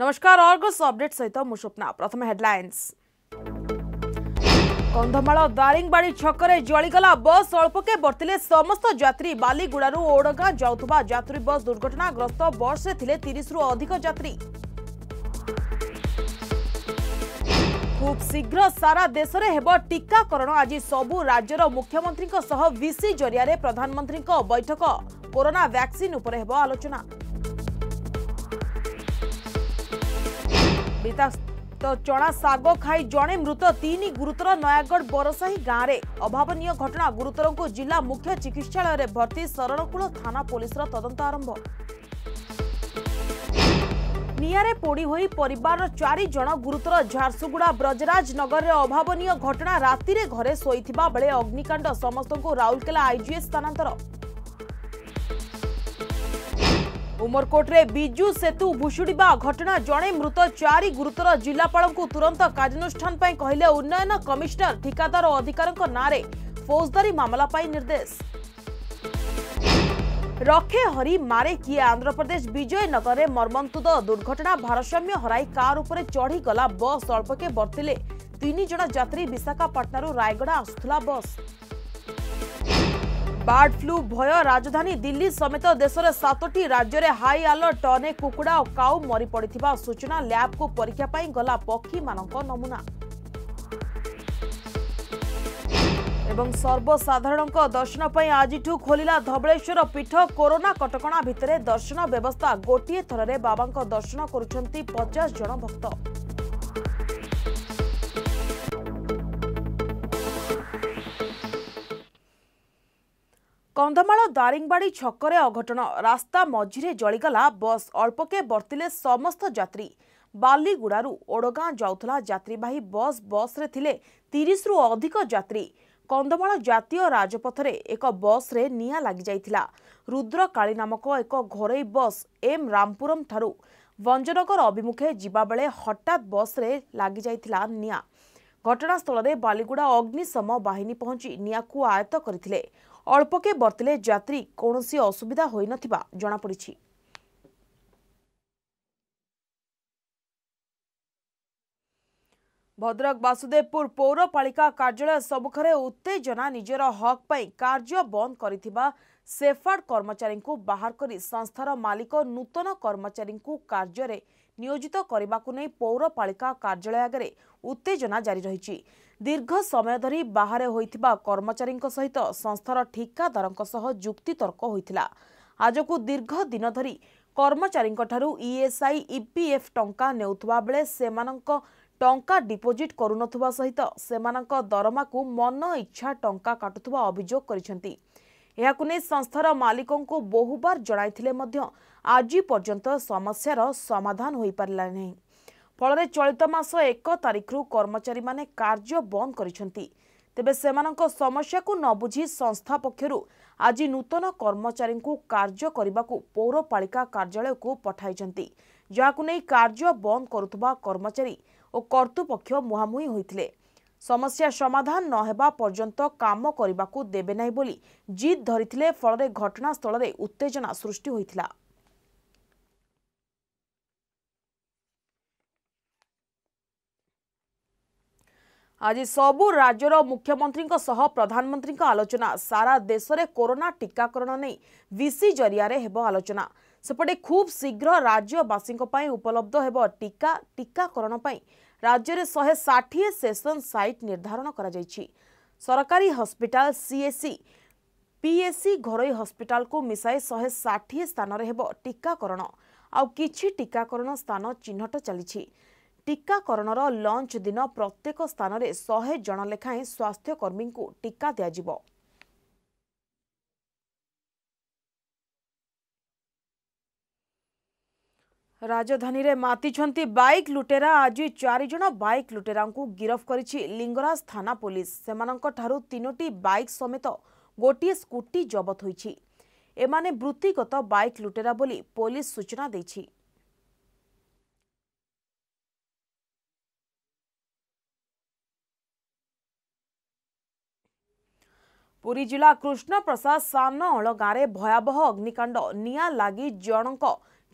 ନମସ୍କାର Argus update ସହିତ ମୁଁ ସ୍ୱପ୍ନା ପ୍ରଥମେ ହେଡ୍ଲାଇନ୍ସ କନ୍ଧମାଳ ଦାରିଙ୍ଗବାଡ଼ି ଛକରେ ଜଳିଗଲା ବସ୍ ଅଳ୍ପକେ ବର୍ତ୍ତିଲେ ସମସ୍ତ ଯାତ୍ରୀ ବାଲିଗୁଡ଼ାରୁ ଓଡ଼ଗାଁ ଯାଉଥିବା ଯାତ୍ରୀ ବସ୍ ଦୁର୍ଘଟଣାଗ୍ରସ୍ତ ବସ୍ରେ ଥିଲେ ତିରିଶରୁ ଅଧିକ ଯାତ୍ରୀ ଖୁବ୍ ଶୀଘ୍ର ସାରା ଦେଶରେ ହେବ ଟିକାକରଣ ଆଜି ସବୁ ରାଜ୍ୟର ମୁଖ୍ୟମନ୍ତ୍ରୀଙ୍କ ସହ ଭିସି ଜରିଆରେ ପ୍ରଧାନମନ୍ତ୍ରୀଙ୍କ ବୈଠକ କରୋନା ଭ୍ୟାକ୍ସିନ୍ ଉପରେ ହେବ ଆଲୋଚନା ବିତାସ୍ତ ଚଣା ଶାଗ ଖାଇ ଜଣେ ମୃତ ତିନି ଗୁରୁତର ନୟାଗଡ଼ ବରସାହି ଗାଁରେ ଅଭାବନୀୟ ଘଟଣା ଗୁରୁତରଙ୍କୁ ଜିଲ୍ଲା ମୁଖ୍ୟ ଚିକିତ୍ସାଳୟରେ ଭର୍ତ୍ତି ଶରଣକୂଳ ଥାନା ପୋଲିସର ତଦନ୍ତ ଆରମ୍ଭ নিয়ারে পোড়ি হয়ে পরিবার চারি জন গুরুতর ঝারসুগুড়া ব্রজরাজ নগরের অভাবনীয় ঘটনা রাতে ঘরে শোইথিবা বেড়ে অগ্নিকাণ্ড সমস্ত রাউরকেলা আইজিএস স্থানান্তর ଉମରକୋଟରେ ବିଜୁ ସେତୁ ଭୁଷୁଡ଼ିବା ଘଟଣା ଜଣେ ମୃତ ଚାରି ଗୁରୁତର ଜିଲ୍ଲାପାଳଙ୍କୁ ତୁରନ୍ତ କାର୍ଯ୍ୟାନୁଷ୍ଠାନ ପାଇଁ କହିଲେ ଉନ୍ନୟନ କମିଶନର ଠିକାଦାର ଓ ଅଧିକାରୀଙ୍କ ନାଁରେ ଫୌଜଦାରୀ ମାମଲା ପାଇଁ ନିର୍ଦ୍ଦେଶ রক্ষে হরি মারে কি আন্ধ্রপ্রদেশ বিজয়নগরে মর্মন্তুদ দুর্ঘটনা ভারসাম্য হরাই কার উপরে চড়ি গলা বস অল্পকে বর্তিলে তিন জন যাত্রী বিশাখাপাটনার রায়গড়া আসুলা বস বার্ড ফ্লু ভয় রাজধানী দিল্লী সমেত দেশের সাতটি রাজ্যের হাই আলর্ট অনেক কুকুড়া ও কাউ মরিপড়ি সূচনা ল্যাবকু পরীক্ষা পাই গলা পক্ষী মানক নমুনা এবং সর্বসাধারণক দর্শন পাই আজিঠু খোলিলা ধবলেশ্বর পীঠ করোনা কটকা ভিতরে দর্শন ব্যবস্থা গোটিয়ে থরের বাবাঙ্ক দর্শন করুছেন পচাশ জন ভক্ত କନ୍ଧମାଳ ଦାରିଙ୍ଗବାଡ଼ି ଛକରେ ଅଘଟଣ ରାସ୍ତା ମଝିରେ ଜଳିଗଲା ବସ୍ ଅଳ୍ପକେ ବର୍ତ୍ତିଲେ ସମସ୍ତ ଯାତ୍ରୀ ବାଲିଗୁଡ଼ାରୁ ଓଡ଼ଗାଁ ଯାଉଥିଲା ଯାତ୍ରୀବାହୀ ବସ୍ ବସ୍ରେ ଥିଲେ ତିରିଶରୁ ଅଧିକ ଯାତ୍ରୀ କନ୍ଧମାଳ ଜାତୀୟ ରାଜପଥରେ ଏକ ବସ୍ରେ ନିଆଁ ଲାଗିଯାଇଥିଲା ରୁଦ୍ରକାଳୀ ନାମକ ଏକ ଘରୋଇ ବସ୍ ଏମ୍ ରାମପୁରମ୍ଠାରୁ ଭଞ୍ଜନଗର ଅଭିମୁଖେ ଯିବାବେଳେ ହଠାତ୍ ବସ୍ରେ ଲାଗିଯାଇଥିଲା ନିଆଁ ଘଟଣାସ୍ଥଳରେ ବାଲିଗୁଡ଼ା ଅଗ୍ନିଶମ ବାହିନୀ ପହଞ୍ଚି ନିଆଁକୁ ଆୟତ୍ତ କରିଥିଲେ ଅଳ୍ପକେ ବର୍ତ୍ତିଲେ ଯାତ୍ରୀ କୌଣସି ଅସୁବିଧା ହୋଇନଥିବା ଜଣାପଡ଼ିଛି ଭଦ୍ରକ ବାସୁଦେବପୁର ପୌରପାଳିକା କାର୍ଯ୍ୟାଳୟ ସମ୍ମୁଖରେ ଉତ୍ତେଜନା ନିଜର ହକ୍ ପାଇଁ କାର୍ଯ୍ୟ ବନ୍ଦ କରିଥିବା ସେଫାର୍ଡ କର୍ମଚାରୀଙ୍କୁ ବାହାର କରି ସଂସ୍ଥାର ମାଲିକ ନୂତନ କର୍ମଚାରୀଙ୍କୁ କାର୍ଯ୍ୟରେ ନିୟୋଜିତ କରିବାକୁ ନେଇ ପୌରପାଳିକା କାର୍ଯ୍ୟାଳୟ ଆଗରେ ଉତ୍ତେଜନା ଜାରି ରହିଛି ଦୀର୍ଘ ସମୟ ଧରି ବାହାରେ ହୋଇଥିବା କର୍ମଚାରୀଙ୍କ ସହିତ ସଂସ୍ଥାର ଠିକାଦାରଙ୍କ ସହ ଯୁକ୍ତିତର୍କ ହୋଇଥିଲା ଆଜକୁ ଦୀର୍ଘ ଦିନ ଧରି କର୍ମଚାରୀଙ୍କଠାରୁ ଇଏସ୍ଆଇ ଇପିଏଫ୍ ଟଙ୍କା ନେଉଥିବା ବେଳେ ସେମାନଙ୍କ ଟଙ୍କା ଡିପୋଜିଟ୍ କରୁନଥିବା ସହିତ ସେମାନଙ୍କ ଦରମାକୁ ମନ ଇଚ୍ଛା ଟଙ୍କା କାଟୁଥିବା ଅଭିଯୋଗ କରିଛନ୍ତି ଏହାକୁ ନେଇ ସଂସ୍ଥାର ମାଲିକଙ୍କୁ ବହୁବାର ଜଣାଇଥିଲେ ମଧ୍ୟ ଆଜି ପର୍ଯ୍ୟନ୍ତ ସମସ୍ୟାର ସମାଧାନ ହୋଇପାରିଲା ନାହିଁ ଫଳରେ ଚଳିତ ମାସ ଏକ ତାରିଖରୁ କର୍ମଚାରୀମାନେ କାର୍ଯ୍ୟ ବନ୍ଦ କରିଛନ୍ତି ତେବେ ସେମାନଙ୍କ ସମସ୍ୟାକୁ ନ ବୁଝି ସଂସ୍ଥା ପକ୍ଷରୁ ଆଜି ନୂତନ କର୍ମଚାରୀଙ୍କୁ କାର୍ଯ୍ୟ କରିବାକୁ ପୌରପାଳିକା କାର୍ଯ୍ୟାଳୟକୁ ପଠାଇଛନ୍ତି ଯାହାକୁ ନେଇ କାର୍ଯ୍ୟ ବନ୍ଦ କରୁଥିବା କର୍ମଚାରୀ ଓ କର୍ତ୍ତୃପକ୍ଷ ମୁହାଁମୁହିଁ ହୋଇଥିଲେ ସମସ୍ୟା ସମାଧାନ ନ ହେବା ପର୍ଯ୍ୟନ୍ତ କାମ କରିବାକୁ ଦେବେ ନାହିଁ ବୋଲି ଜିଦ୍ ଧରିଥିଲେ ଫଳରେ ଘଟଣାସ୍ଥଳରେ ଉତ୍ତେଜନା ସୃଷ୍ଟି ହୋଇଥିଲା আজ সবু রাজ্যর মুখ্যমন্ত্রী সহ প্রধানমন্ত্রী আলোচনা সারা দেশের করোনা টিকাকরণ নেই ভিসি জরিয়ারে হব আলোচনা সেপটে খুব শীঘ্র রাজ্যবাসী উপলব্ধ হব টিকা টিকাকরণ রাজ্যের শহে ষাঠিয়ে সেসন সাইট নির্ধারণ করা সরকারি হসপিটাল সিএসি পিএসি ঘরোই হসপিটালকু মিশাই শহে ষাঠিয়ে স্থানরে হব টিকাকরণ আউ কিছু টিকাকরণ স্থান চিহ্নট চালিছে ଟିକାକରଣର ଲଞ୍ଚ ଦିନ ପ୍ରତ୍ୟେକ ସ୍ଥାନରେ ଶହେ ଜଣ ଲେଖାଏଁ ସ୍ୱାସ୍ଥ୍ୟକର୍ମୀଙ୍କୁ ଟିକା ଦିଆଯିବ ରାଜଧାନୀରେ ମାତିଛନ୍ତି ବାଇକ୍ ଲୁଟେରା ଆଜି ଚାରିଜଣ ବାଇକ୍ ଲୁଟେରାଙ୍କୁ ଗିରଫ କରିଛି ଲିଙ୍ଗରାଜ ଥାନା ପୋଲିସ ସେମାନଙ୍କଠାରୁ ତିନୋଟି ବାଇକ୍ ସମେତ ଗୋଟିଏ ସ୍କୁଟି ଜବତ ହୋଇଛି ଏମାନେ ବୃତ୍ତିଗତ ବାଇକ୍ ଲୁଟେରା ବୋଲି ପୋଲିସ ସୂଚନା ଦେଇଛି ପୁରୀ ଜିଲ୍ଲା କୃଷ୍ଣପ୍ରସାଦ ସାନ ଅଳ ଗାଁରେ ଭୟାବହ ଅଗ୍ନିକାଣ୍ଡ ନିଆଁ ଲାଗି ଜଣଙ୍କ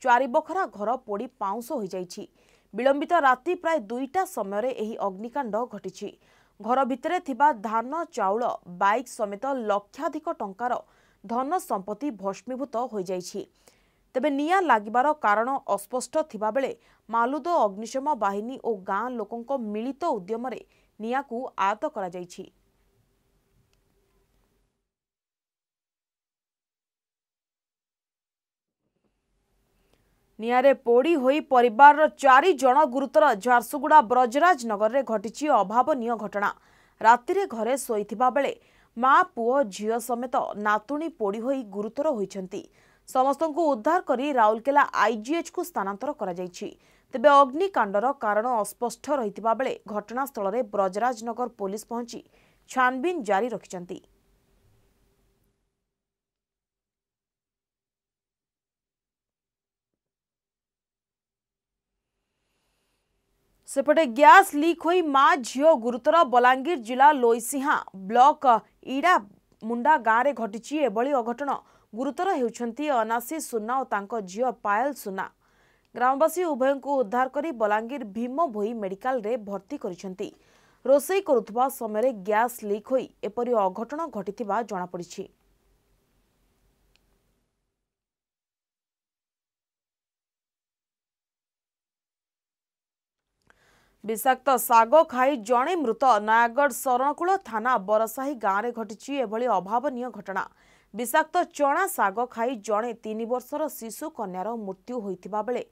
ଚାରିବଖରା ଘର ପୋଡ଼ି ପାଉଁଶ ହୋଇଯାଇଛି ବିଳମ୍ବିତ ରାତି ପ୍ରାୟ ଦୁଇଟା ସମୟରେ ଏହି ଅଗ୍ନିକାଣ୍ଡ ଘଟିଛି ଘର ଭିତରେ ଥିବା ଧାନ ଚାଉଳ ବାଇକ୍ ସମେତ ଲକ୍ଷାଧିକ ଟଙ୍କାର ଧନ ସମ୍ପତ୍ତି ଭସ୍ମୀଭୂତ ହୋଇଯାଇଛି ତେବେ ନିଆଁ ଲାଗିବାର କାରଣ ଅସ୍ପଷ୍ଟ ଥିବାବେଳେ ମାଲୁଦ ଅଗ୍ନିଶମ ବାହିନୀ ଓ ଗାଁ ଲୋକଙ୍କ ମିଳିତ ଉଦ୍ୟମରେ ନିଆଁକୁ ଆୟତ କରାଯାଇଛି ନିଆଁରେ ପୋଡ଼ି ହୋଇ ପରିବାରର ଚାରି ଜଣ ଗୁରୁତର ଝାରସୁଗୁଡ଼ା ବ୍ରଜରାଜନଗରରେ ଘଟିଛି ଅଭାବନୀୟ ଘଟଣା ରାତିରେ ଘରେ ଶୋଇଥିବା ବେଳେ ମା' ପୁଅ ଝିଅ ସମେତ ନାତୁଣୀ ପୋଡ଼ି ହୋଇ ଗୁରୁତର ହୋଇଛନ୍ତି ସମସ୍ତଙ୍କୁ ଉଦ୍ଧାର କରି ରାଉରକେଲା ଆଇଜିଏଚ୍କୁ ସ୍ଥାନାନ୍ତର କରାଯାଇଛି ତେବେ ଅଗ୍ନିକାଣ୍ଡର କାରଣ ଅସ୍ପଷ୍ଟ ରହିଥିବା ବେଳେ ଘଟଣାସ୍ଥଳରେ ବ୍ରଜରାଜନଗର ପୋଲିସ ପହଞ୍ଚି ଛାନ୍ବିନ୍ ଜାରି ରଖିଛନ୍ତି ସେପଟେ ଗ୍ୟାସ୍ ଲିକ୍ ହୋଇ ମା ଝିଅ ଗୁରୁତର ବଲାଙ୍ଗୀର ଜିଲ୍ଲା ଲୋଇସିଂହା ବ୍ଲକ ଇଡ଼ା ମୁଣ୍ଡା ଗାଁରେ ଘଟିଛି ଏଭଳି ଅଘଟଣ ଗୁରୁତର ହେଉଛନ୍ତି ଅନାସୀ ସୁନା ଓ ତାଙ୍କ ଝିଅ ପାୟଲ ସୁନା ଗ୍ରାମବାସୀ ଉଭୟଙ୍କୁ ଉଦ୍ଧାର କରି ବଲାଙ୍ଗୀର ଭୀମ ଭୋଇ ମେଡିକାଲରେ ଭର୍ତ୍ତି କରିଛନ୍ତି ରୋଷେଇ କରୁଥିବା ସମୟରେ ଗ୍ୟାସ୍ ଲିକ୍ ହୋଇ ଏପରି ଅଘଟଣ ଘଟିଥିବା ଜଣାପଡ଼ିଛି ବିଷାକ୍ତ ଶାଗ ଖାଇ ଜଣେ ମୃତ ନୟାଗଡ଼ ଶରଣକୁଳ ଥାନା ବରସାହି ଗାଁରେ ଘଟିଛି ଏଭଳି ଅଭାବନୀୟ ଘଟଣା ବିଷାକ୍ତ ଚଣା ଶାଗ ଖାଇ ଜଣେ ତିନି ବର୍ଷର ଶିଶୁ କନ୍ୟାର ମୃତ୍ୟୁ ହୋଇଥିବା ବେଳେ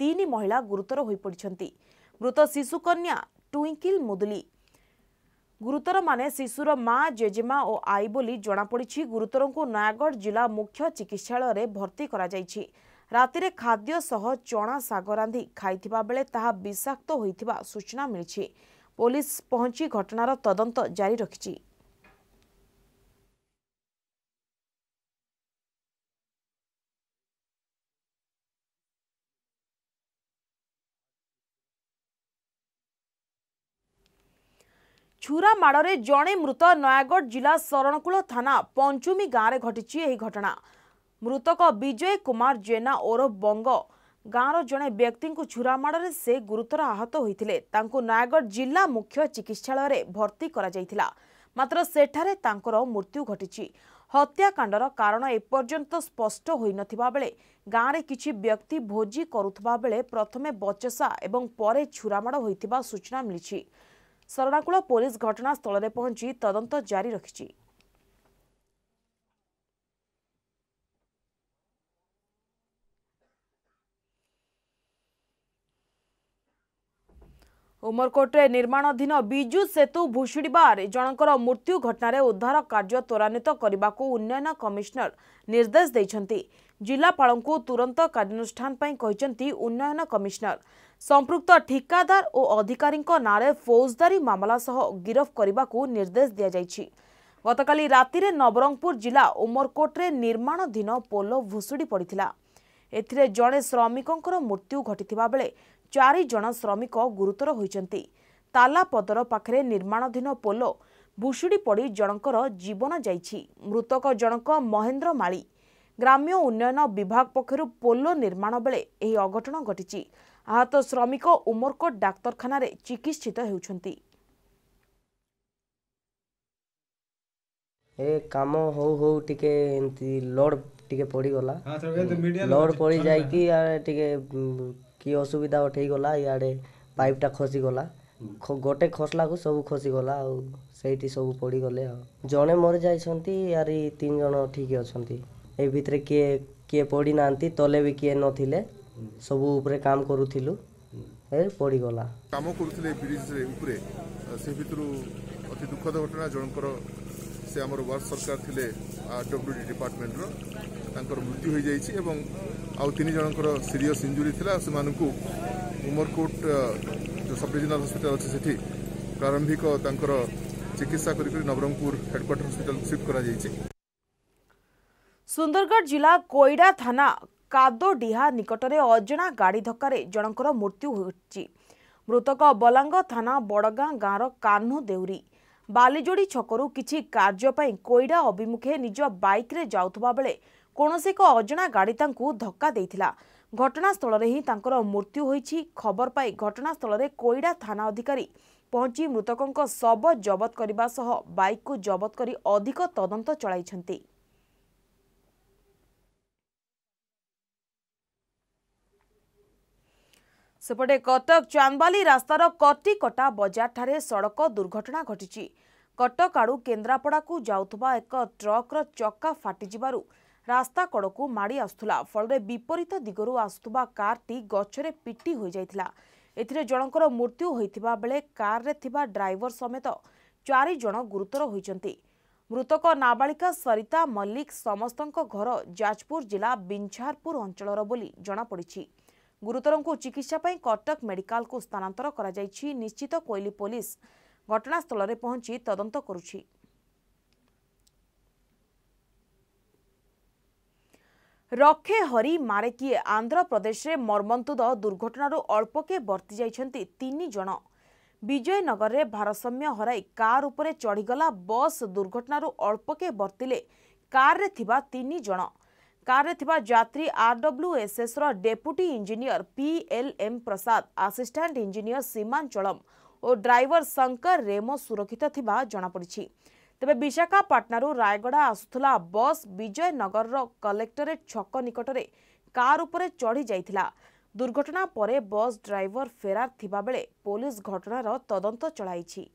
ତିନି ମହିଳା ଗୁରୁତର ହୋଇପଡ଼ିଛନ୍ତି ମୃତ ଶିଶୁ କନ୍ୟା ଟୁଇଙ୍କିଲ୍ ମୁଦୁଲି ଗୁରୁତରମାନେ ଶିଶୁର ମା ଜେଜେମା ଓ ଆଈ ବୋଲି ଜଣାପଡ଼ିଛି ଗୁରୁତରଙ୍କୁ ନୟାଗଡ଼ ଜିଲ୍ଲା ମୁଖ୍ୟ ଚିକିତ୍ସାଳୟରେ ଭର୍ତ୍ତି କରାଯାଇଛି ରାତିରେ ଖାଦ୍ୟ ସହ ଚଣା ଶାଗ ରାନ୍ଧି ଖାଇଥିବା ବେଳେ ତାହା ବିଷାକ୍ତ ହୋଇଥିବା ସୂଚନା ମିଳିଛି ପୋଲିସ ପହଞ୍ଚି ଘଟଣାର ତଦନ୍ତ ଜାରି ରଖିଛି ଛୁରା ମାଡ଼ରେ ଜଣେ ମୃତ ନୟାଗଡ଼ ଜିଲ୍ଲା ଶରଣକୁଳ ଥାନା ପଞ୍ଚମୀ ଗାଁରେ ଘଟିଛି ଏହି ଘଟଣା ମୃତକ ବିଜୟ କୁମାର ଜେନା ଓରଫ ବଙ୍ଗ ଗାଁର ଜଣେ ବ୍ୟକ୍ତିଙ୍କୁ ଛୁରାମାଡ଼ରେ ସେ ଗୁରୁତର ଆହତ ହୋଇଥିଲେ ତାଙ୍କୁ ନୟାଗଡ଼ ଜିଲ୍ଲା ମୁଖ୍ୟ ଚିକିତ୍ସାଳୟରେ ଭର୍ତ୍ତି କରାଯାଇଥିଲା ମାତ୍ର ସେଠାରେ ତାଙ୍କର ମୃତ୍ୟୁ ଘଟିଛି ହତ୍ୟାକାଣ୍ଡର କାରଣ ଏପର୍ଯ୍ୟନ୍ତ ସ୍ପଷ୍ଟ ହୋଇନଥିବା ବେଳେ ଗାଁରେ କିଛି ବ୍ୟକ୍ତି ଭୋଜି କରୁଥିବା ବେଳେ ପ୍ରଥମେ ବଚସା ଏବଂ ପରେ ଛୁରାମାଡ଼ ହୋଇଥିବା ସୂଚନା ମିଳିଛି ଶରଣାକୁଳ ପୋଲିସ ଘଟଣାସ୍ଥଳରେ ପହଞ୍ଚି ତଦନ୍ତ ଜାରି ରଖିଛି ଉମରକୋଟରେ ନିର୍ମାଣାଧୀନ ବିଜୁ ସେତୁ ଭୁଷୁଡ଼ିବାରେ ଜଣଙ୍କର ମୃତ୍ୟୁ ଘଟଣାରେ ଉଦ୍ଧାର କାର୍ଯ୍ୟ ତ୍ୱରାନ୍ୱିତ କରିବାକୁ ଉନ୍ନୟନ କମିଶନର ନିର୍ଦ୍ଦେଶ ଦେଇଛନ୍ତି ଜିଲ୍ଲାପାଳଙ୍କୁ ତୁରନ୍ତ କାର୍ଯ୍ୟାନୁଷ୍ଠାନ ପାଇଁ କହିଛନ୍ତି ଉନ୍ନୟନ କମିଶନର ସମ୍ପୃକ୍ତ ଠିକାଦାର ଓ ଅଧିକାରୀଙ୍କ ନାଁରେ ଫୌଜଦାରୀ ମାମଲା ସହ ଗିରଫ କରିବାକୁ ନିର୍ଦ୍ଦେଶ ଦିଆଯାଇଛି ଗତକାଲି ରାତିରେ ନବରଙ୍ଗପୁର ଜିଲ୍ଲା ଉମରକୋଟରେ ନିର୍ମାଣାଧୀନ ପୋଲ ଭୁଷୁଡ଼ି ପଡ଼ିଥିଲା ଏଥିରେ ଜଣେ ଶ୍ରମିକଙ୍କର ମୃତ୍ୟୁ ଘଟିଥିବା ବେଳେ ଚାରି ଜଣ ଶ୍ରମିକ ଗୁରୁତର ହୋଇଛନ୍ତି ତାଲାପଦର ପାଖରେ ନିର୍ମାଣାଧୀନ ପୋଲ ଭୁଷୁଡ଼ି ପଡ଼ି ଜଣଙ୍କର ଜୀବନ ଯାଇଛି ମୃତକ ଜଣକ ମହେନ୍ଦ୍ର ମାଳି ଗ୍ରାମ୍ୟ ଉନ୍ନୟନ ବିଭାଗ ପକ୍ଷରୁ ପୋଲ ନିର୍ମାଣ ବେଳେ ଏହି ଅଘଟଣ ଘଟିଛି ଆହତ ଶ୍ରମିକ ଉମରକୋଟ ଡାକ୍ତରଖାନାରେ ଚିକିତ୍ସିତ ହେଉଛନ୍ତି ଏ କାମ ହଉ ହଉ ଟିକେ ଏମିତି ଲୋଡ୍ ଟିକେ ପଡ଼ିଗଲା ଲୋଡ୍ ପଡ଼ି ଯାଇକି ଟିକେ କି ଅସୁବିଧା ଉଠେଇଗଲା ଇଆଡ଼େ ପାଇପ୍ଟା ଖସିଗଲା ଗୋଟେ ଖସିଲାକୁ ସବୁ ଖସିଗଲା ଆଉ ସେଇଠି ସବୁ ପଡ଼ିଗଲେ ଆଉ ଜଣେ ମରିଯାଇଛନ୍ତି ଆରି ତିନି ଜଣ ଠିକ ଅଛନ୍ତି ଏ ଭିତରେ କିଏ କିଏ ପଡ଼ିନାହାନ୍ତି ତଲେ ବି କିଏ ନଥିଲେ ସବୁ ଉପରେ କାମ କରୁଥିଲୁ ଏ ପଡ଼ିଗଲା କାମ କରୁଥିଲେ ଉପରେ ସେ ଭିତରୁ ଅତି ଦୁଃଖଦ ଘଟଣା ଜଣଙ୍କର ସେ ଆମର ୱାର୍ଡ଼ ସରକାର ଥିଲେ ଡବ୍ଲ୍ୟୁଡି ଡିପାର୍ଟମେଣ୍ଟର ତାଙ୍କର ମୃତ୍ୟୁ ହୋଇଯାଇଛି ଏବଂ ଆଉ ତିନି ଜଣଙ୍କର ସିରିୟସ୍ ଇଞ୍ଜୁରି ଥିଲା ସେମାନଙ୍କୁ ଉମରକୋଟ ଯେଉଁ ସବ୍ ରିଜିନାଲ୍ ହସ୍ପିଟାଲ ଅଛି ସେଠି ପ୍ରାରମ୍ଭିକ ତାଙ୍କର ଚିକିତ୍ସା କରିକରି ନବରଙ୍ଗପୁର ହେଡ୍କ୍ୱାର୍ଟର ହସ୍ପିଟାଲକୁ ସିଫ୍ଟ କରାଯାଇଛି ସୁନ୍ଦରଗଡ଼ ଜିଲ୍ଲା କୋଇଡ଼ା ଥାନା କାଦୋଡିହା ନିକଟରେ ଅଜଣା ଗାଡ଼ି ଧକ୍କାରେ ଜଣଙ୍କର ମୃତ୍ୟୁ ହୋଇଛି ମୃତକ ବଲାଙ୍ଗ ଥାନା ବଡ଼ଗାଁ ଗାଁର କାହ୍ନୁ ଦେଉରୀ ବାଲିଯୋଡ଼ି ଛକରୁ କିଛି କାର୍ଯ୍ୟ ପାଇଁ କୋଇଡ଼ା ଅଭିମୁଖେ ନିଜ ବାଇକ୍ରେ ଯାଉଥିବା ବେଳେ କୌଣସି ଏକ ଅଜଣା ଗାଡ଼ି ତାଙ୍କୁ ଧକ୍କା ଦେଇଥିଲା ଘଟଣାସ୍ଥଳରେ ହିଁ ତାଙ୍କର ମୃତ୍ୟୁ ହୋଇଛି ଖବର ପାଇ ଘଟଣାସ୍ଥଳରେ କୋଇଡ଼ା ଥାନା ଅଧିକାରୀ ପହଞ୍ଚି ମୃତକଙ୍କ ଶବ ଜବତ କରିବା ସହ ବାଇକ୍କୁ ଜବତ କରି ଅଧିକ ତଦନ୍ତ ଚଳାଇଛନ୍ତି ସେପଟେ କଟକ ଚାନ୍ଦବାଲି ରାସ୍ତାର କଟିକଟା ବଜାରଠାରେ ସଡ଼କ ଦୁର୍ଘଟଣା ଘଟିଛି କଟକ ଆଡ଼ୁ କେନ୍ଦ୍ରାପଡ଼ାକୁ ଯାଉଥିବା ଏକ ଟ୍ରକ୍ର ଚକା ଫାଟିଯିବାରୁ ରାସ୍ତା କଡ଼କୁ ମାଡ଼ି ଆସୁଥିଲା ଫଳରେ ବିପରୀତ ଦିଗରୁ ଆସୁଥିବା କାର୍ଟି ଗଛରେ ପିଟି ହୋଇଯାଇଥିଲା ଏଥିରେ ଜଣଙ୍କର ମୃତ୍ୟୁ ହୋଇଥିବା ବେଳେ କାର୍ରେ ଥିବା ଡ୍ରାଇଭର ସମେତ ଚାରି ଜଣ ଗୁରୁତର ହୋଇଛନ୍ତି ମୃତକ ନାବାଳିକା ସରିତା ମଲ୍ଲିକ ସମସ୍ତଙ୍କ ଘର ଯାଜପୁର ଜିଲ୍ଲା ବିଞ୍ଛାରପୁର ଅଞ୍ଚଳର ବୋଲି ଜଣାପଡ଼ିଛି ଗୁରୁତରଙ୍କୁ ଚିକିତ୍ସା ପାଇଁ କଟକ ମେଡିକାଲକୁ ସ୍ଥାନାନ୍ତର କରାଯାଇଛି ନିଶ୍ଚିତ କୋଇଲି ପୋଲିସ ଘଟଣାସ୍ଥଳରେ ପହଞ୍ଚି ତଦନ୍ତ କରୁଛି ରଖେ ହରି ମାରେ କିଏ ଆନ୍ଧ୍ରପ୍ରଦେଶରେ ମର୍ମନ୍ତୁଦ ଦୁର୍ଘଟଣାରୁ ଅଳ୍ପକେ ବର୍ତ୍ତି ଯାଇଛନ୍ତି ତିନି ଜଣ ବିଜୟନଗରରେ ଭାରସାମ୍ୟ ହରାଇ କାର୍ ଉପରେ ଚଢ଼ିଗଲା ବସ୍ ଦୁର୍ଘଟଣାରୁ ଅଳ୍ପକେ ବର୍ତ୍ତିଲେ କାର୍ରେ ଥିବା ତିନି ଜଣ କାର୍ରେ ଥିବା ଯାତ୍ରୀ ଆର୍ଡବ୍ଲ୍ୟୁଏସ୍ଏସ୍ର deputy engineer PLM Prasad assistant engineer Seemanchalam ଓ ଡ୍ରାଇଭର ଶଙ୍କର ରେମୋ ସୁରକ୍ଷିତ ଥିବା ଜଣାପଡ଼ିଛି ତେବେ ବିଶାଖାପାଟଣାରୁ ରାୟଗଡ଼ା ଆସୁଥିଲା ବସ୍ ବିଜୟନଗରର କଲେକ୍ଟରେଟ୍ ଛକ ନିକଟରେ କାର୍ ଉପରେ ଚଢ଼ି ଯାଇଥିଲା ଦୁର୍ଘଟଣା ପରେ ବସ୍ ଡ୍ରାଇଭର ଫେରାର ଥିବାବେଳେ ପୋଲିସ ଘଟଣାର ତଦନ୍ତ ଚଳାଇଛି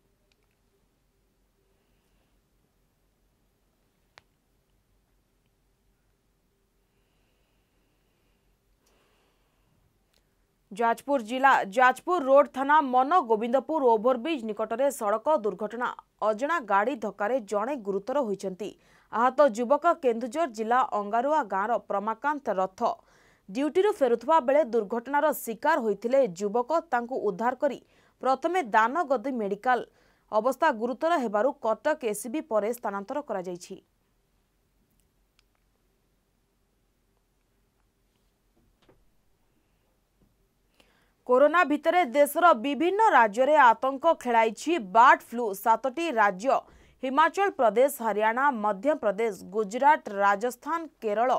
ଯାଜପୁର ଜିଲ୍ଲା ଯାଜପୁର ରୋଡ୍ ଥାନା ମନ ଗୋବିନ୍ଦପୁର ଓଭରବ୍ରିଜ୍ ନିକଟରେ ସଡ଼କ ଦୁର୍ଘଟଣା ଅଜଣା ଗାଡ଼ି ଧକ୍କାରେ ଜଣେ ଗୁରୁତର ହୋଇଛନ୍ତି ଆହତ ଯୁବକ କେନ୍ଦୁଝର ଜିଲ୍ଲା ଅଙ୍ଗାରୁଆ ଗାଁର ପ୍ରମାକାନ୍ତ ରଥ ଡ୍ୟୁଟିରୁ ଫେରୁଥିବା ବେଳେ ଦୁର୍ଘଟଣାର ଶିକାର ହୋଇଥିଲେ ଯୁବକ ତାଙ୍କୁ ଉଦ୍ଧାର କରି ପ୍ରଥମେ ଦାନଗଦୀ ମେଡିକାଲ ଅବସ୍ଥା ଗୁରୁତର ହେବାରୁ କଟକ ଏସ୍ସିବି ପରେ ସ୍ଥାନାନ୍ତର କରାଯାଇଛି କରୋନା ଭିତରେ ଦେଶର ବିଭିନ୍ନ ରାଜ୍ୟରେ ଆତଙ୍କ ଖେଳାଇଛି ବାର୍ଡ ଫ୍ଲୁ ସାତଟି ରାଜ୍ୟ ହିମାଚଳ ପ୍ରଦେଶ ହରିୟାଣା ମଧ୍ୟପ୍ରଦେଶ ଗୁଜରାଟ ରାଜସ୍ଥାନ କେରଳ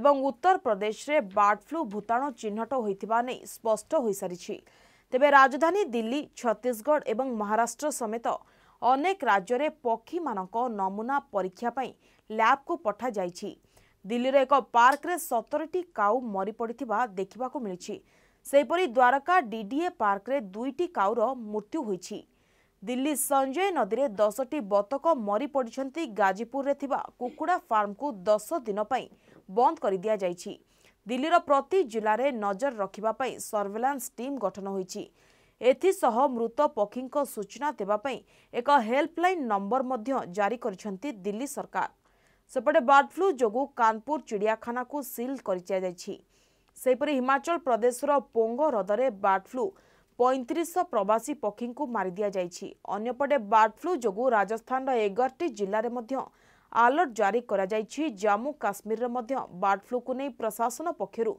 ଏବଂ ଉତ୍ତରପ୍ରଦେଶରେ ବାର୍ଡ ଫ୍ଲୁ ଭୂତାଣୁ ଚିହ୍ନଟ ହୋଇଥିବା ନେଇ ସ୍ପଷ୍ଟ ହୋଇସାରିଛି ତେବେ ରାଜଧାନୀ ଦିଲ୍ଲୀ ଛତିଶଗଡ଼ ଏବଂ ମହାରାଷ୍ଟ୍ର ସମେତ ଅନେକ ରାଜ୍ୟରେ ପକ୍ଷୀମାନଙ୍କ ନମୁନା ପରୀକ୍ଷା ପାଇଁ ଲ୍ୟାବ୍କୁ ପଠାଯାଇଛି ଦିଲ୍ଲୀର ଏକ ପାର୍କରେ ସତରଟି କାଉ ମରିପଡ଼ିଥିବା ଦେଖିବାକୁ ମିଳିଛି ସେହିପରି ଦ୍ୱାରକା ଡିଡିଏ ପାର୍କରେ ଦୁଇଟି କାଉର ମୃତ୍ୟୁ ହୋଇଛି ଦିଲ୍ଲୀ ସଞ୍ଜୟ ନଦୀରେ ଦଶଟି ବତକ ମରିପଡ଼ିଛନ୍ତି ଗାଜିପୁରରେ ଥିବା କୁକୁଡ଼ା ଫାର୍ମକୁ ଦଶ ଦିନ ପାଇଁ ବନ୍ଦ କରିଦିଆଯାଇଛି ଦିଲ୍ଲୀର ପ୍ରତି ଜିଲ୍ଲାରେ ନଜର ରଖିବା ପାଇଁ ସର୍ଭେଲାନ୍ସ ଟିମ୍ ଗଠନ ହୋଇଛି ଏଥିସହ ମୃତ ପକ୍ଷୀଙ୍କ ସୂଚନା ଦେବା ପାଇଁ ଏକ ହେଲ୍ପଲାଇନ୍ ନମ୍ବର ମଧ୍ୟ ଜାରି କରିଛନ୍ତି ଦିଲ୍ଲୀ ସରକାର ସେପଟେ ବାର୍ଡ ଫ୍ଲୁ ଯୋଗୁଁ କାନପୁର ଚିଡ଼ିଆଖାନାକୁ ସିଲ୍ କରିଦିଆଯାଇଛି ସେହିପରି ହିମାଚଳ ପ୍ରଦେଶର ପୋଙ୍ଗ ହ୍ରଦରେ ବାର୍ଡ ଫ୍ଲୁ ପଇଁତିରିଶ ପ୍ରବାସୀ ପକ୍ଷୀଙ୍କୁ ମାରି ଦିଆଯାଇଛି ଅନ୍ୟପଟେ ବାର୍ଡ ଫ୍ଲୁ ଯୋଗୁଁ ରାଜସ୍ଥାନର ଏଗାରଟି ଜିଲ୍ଲାରେ ମଧ୍ୟ ଆଲର୍ଟ ଜାରି କରାଯାଇଛି ଜାମ୍ମୁ କାଶ୍ମୀରରେ ମଧ୍ୟ ବାର୍ଡ ଫ୍ଲୁକୁ ନେଇ ପ୍ରଶାସନ ପକ୍ଷରୁ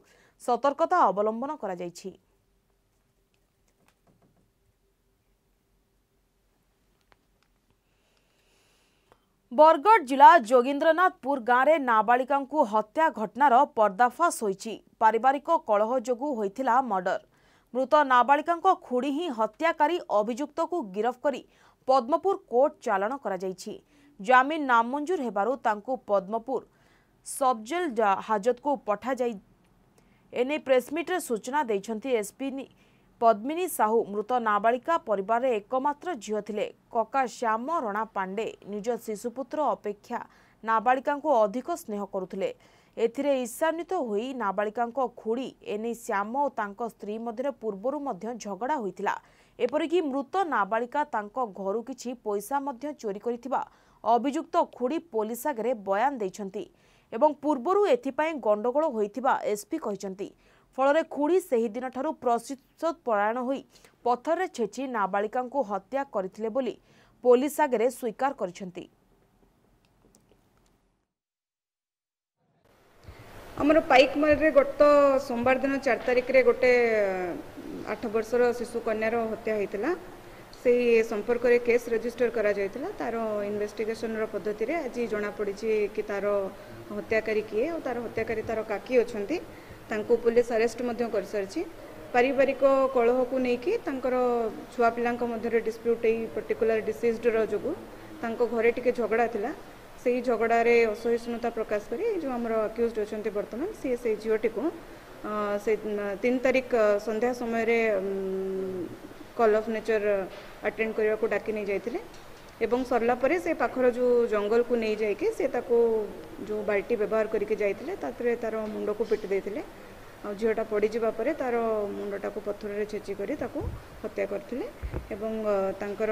ସତର୍କତା ଅବଲମ୍ବନ କରାଯାଇଛି ବରଗଡ଼ ଜିଲ୍ଲା ଯୋଗୀନ୍ଦ୍ରନାଥପୁର ଗାଁରେ ନାବାଳିକାଙ୍କୁ ହତ୍ୟା ଘଟଣାର ପର୍ଦ୍ଦାଫାସ ହୋଇଛି ପାରିବାରିକ କଳହ ଯୋଗୁଁ ହୋଇଥିଲା ମର୍ଡର ମୃତ ନାବାଳିକାଙ୍କ ଖୁଡ଼ି ହିଁ ହତ୍ୟାକାରୀ ଅଭିଯୁକ୍ତକୁ ଗିରଫ କରି ପଦ୍ମପୁର କୋର୍ଟ ଚାଲାଣ କରାଯାଇଛି ଜାମିନ ନାମଞ୍ଜୁର ହେବାରୁ ତାଙ୍କୁ ପଦ୍ମପୁର ସବ୍ଜେଲ ହାଜତକୁ ପଠାଯାଇ ଏନେଇ ପ୍ରେସମିଟ୍ରେ ସୂଚନା ଦେଇଛନ୍ତି ଏସ୍ପି ପଦ୍ମିନୀ ସାହୁ ମୃତ ନାବାଳିକା ପରିବାରରେ ଏକମାତ୍ର ଝିଅ ଥିଲେ କକା ଶ୍ୟାମ ରଣା ପାଣ୍ଡେ ନିଜ ଶିଶୁପୁତ୍ର ଅପେକ୍ଷା ନାବାଳିକାଙ୍କୁ ଅଧିକ ସ୍ନେହ କରୁଥିଲେ ଏଥିରେ ଈର୍ଷାନ୍ୱିତ ହୋଇ ନାବାଳିକାଙ୍କ ଖୁଡ଼ି ଏନେଇ ଶ୍ୟାମ ଓ ତାଙ୍କ ସ୍ତ୍ରୀ ମଧ୍ୟରେ ପୂର୍ବରୁ ମଧ୍ୟ ଝଗଡ଼ା ହୋଇଥିଲା ଏପରିକି ମୃତ ନାବାଳିକା ତାଙ୍କ ଘରୁ କିଛି ପଇସା ମଧ୍ୟ ଚୋରି କରିଥିବା ଅଭିଯୁକ୍ତ ଖୁଡ଼ି ପୋଲିସ ଆଗରେ ବୟାନ ଦେଇଛନ୍ତି ଏବଂ ପୂର୍ବରୁ ଏଥିପାଇଁ ଗଣ୍ଡଗୋଳ ହୋଇଥିବା ଏସ୍ପି କହିଛନ୍ତି ଫଳରେ ଖୁଡ଼ି ସେହିଦିନଠାରୁ ପ୍ରଶିଶୋଦ ପରାୟଣ ହୋଇ ପଥରରେ ଛେଚି ନାବାଳିକାଙ୍କୁ ହତ୍ୟା କରିଥିଲେ ବୋଲି ପୋଲିସ ଆଗରେ ସ୍ୱୀକାର କରିଛନ୍ତି ଆମର ପାଇକମାଲରେ ଗତ ସୋମବାର ଦିନ ଚାରି ତାରିଖରେ ଗୋଟେ ଆଠ ବର୍ଷର ଶିଶୁ କନ୍ୟାର ହତ୍ୟା ହୋଇଥିଲା ସେହି ସମ୍ପର୍କରେ କେସ୍ ରେଜିଷ୍ଟର କରାଯାଇଥିଲା ତାର ଇନଭେଷ୍ଟିଗେସନର ପଦ୍ଧତିରେ ଆଜି ଜଣାପଡ଼ିଛି କି ତାର ହତ୍ୟାକାରୀ କିଏ ଆଉ ତାର ହତ୍ୟାକାରୀ ତାର କାକି ଅଛନ୍ତି ତାଙ୍କୁ ପୋଲିସ ଆରେଷ୍ଟ ମଧ୍ୟ କରିସାରିଛି ପାରିବାରିକ କଳହକୁ ନେଇକି ତାଙ୍କର ଛୁଆପିଲାଙ୍କ ମଧ୍ୟରେ ଡିସ୍ପ୍ୟୁଟ୍ ଏଇ ପର୍ଟିକୁଲାର ଡିସିଜ୍ଡର ଯୋଗୁଁ ତାଙ୍କ ଘରେ ଟିକେ ଝଗଡ଼ା ଥିଲା ସେହି ଝଗଡ଼ାରେ ଅସହିଷ୍ଣୁତା ପ୍ରକାଶ କରି ଯେଉଁ ଆମର ଆକ୍ୟୁଜ୍ ଅଛନ୍ତି ବର୍ତ୍ତମାନ ସିଏ ସେଇ ଝିଅଟିକୁ ସେ ତିନି ତାରିଖ ସନ୍ଧ୍ୟା ସମୟରେ କଲ୍ ଅଫ୍ ନେଚର୍ ଆଟେଣ୍ଡ କରିବାକୁ ଡାକି ନେଇଯାଇଥିଲେ এবং ସରିଲା ପରେ ସେ ପାଖର ଯେଉଁ ଜଙ୍ଗଲକୁ ନେଇଯାଇକି ସେ ତାକୁ ଯେଉଁ ବାଲ୍ଟି ବ୍ୟବହାର କରିକି ଯାଇଥିଲେ ତାପରେ ତାର ମୁଣ୍ଡକୁ ପିଟି ଦେଇଥିଲେ ଆଉ ଝିଅଟା ପଡ଼ିଯିବା ପରେ ତାର ମୁଣ୍ଡଟାକୁ ପଥରରେ ଛେଚି କରି ତାକୁ ହତ୍ୟା କରିଥିଲେ ଏବଂ ତାଙ୍କର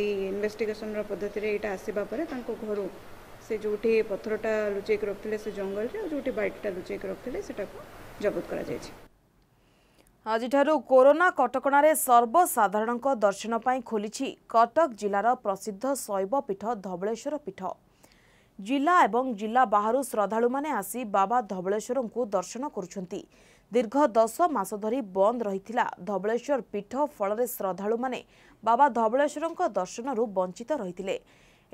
ଏଇ ଇନଭେଷ୍ଟିଗେସନ୍ର ପଦ୍ଧତିରେ ଏଇଟା ଆସିବା ପରେ ତାଙ୍କ ଘରୁ ସେ ଯେଉଁଠି ପଥରଟା ଲୁଚେଇକି ରଖିଥିଲେ ସେ ଜଙ୍ଗଲରେ ଆଉ ଯେଉଁଠି ବାଲ୍ଟିଟା ଲୁଚେଇକି ରଖିଥିଲେ ସେଟାକୁ ଜବତ କରାଯାଇଛି ଆଜିଠାରୁ କରୋନା କଟକଣାରେ ସର୍ବସାଧାରଣଙ୍କ ଦର୍ଶନ ପାଇଁ ଖୋଲିଛି କଟକ ଜିଲ୍ଲାର ପ୍ରସିଦ୍ଧ ଶୈବପୀଠ ଧବଳେଶ୍ୱର ପୀଠ ଜିଲ୍ଲା ଏବଂ ଜିଲ୍ଲା ବାହାରୁ ଶ୍ରଦ୍ଧାଳୁମାନେ ଆସି ବାବା ଧବଳେଶ୍ୱରଙ୍କୁ ଦର୍ଶନ କରୁଛନ୍ତି ଦୀର୍ଘ ଦଶ ମାସ ଧରି ବନ୍ଦ ରହିଥିଲା ଧବଳେଶ୍ୱର ପୀଠ ଫଳରେ ଶ୍ରଦ୍ଧାଳୁମାନେ ବାବା ଧବଳେଶ୍ୱରଙ୍କ ଦର୍ଶନରୁ ବଞ୍ଚିତ ରହିଥିଲେ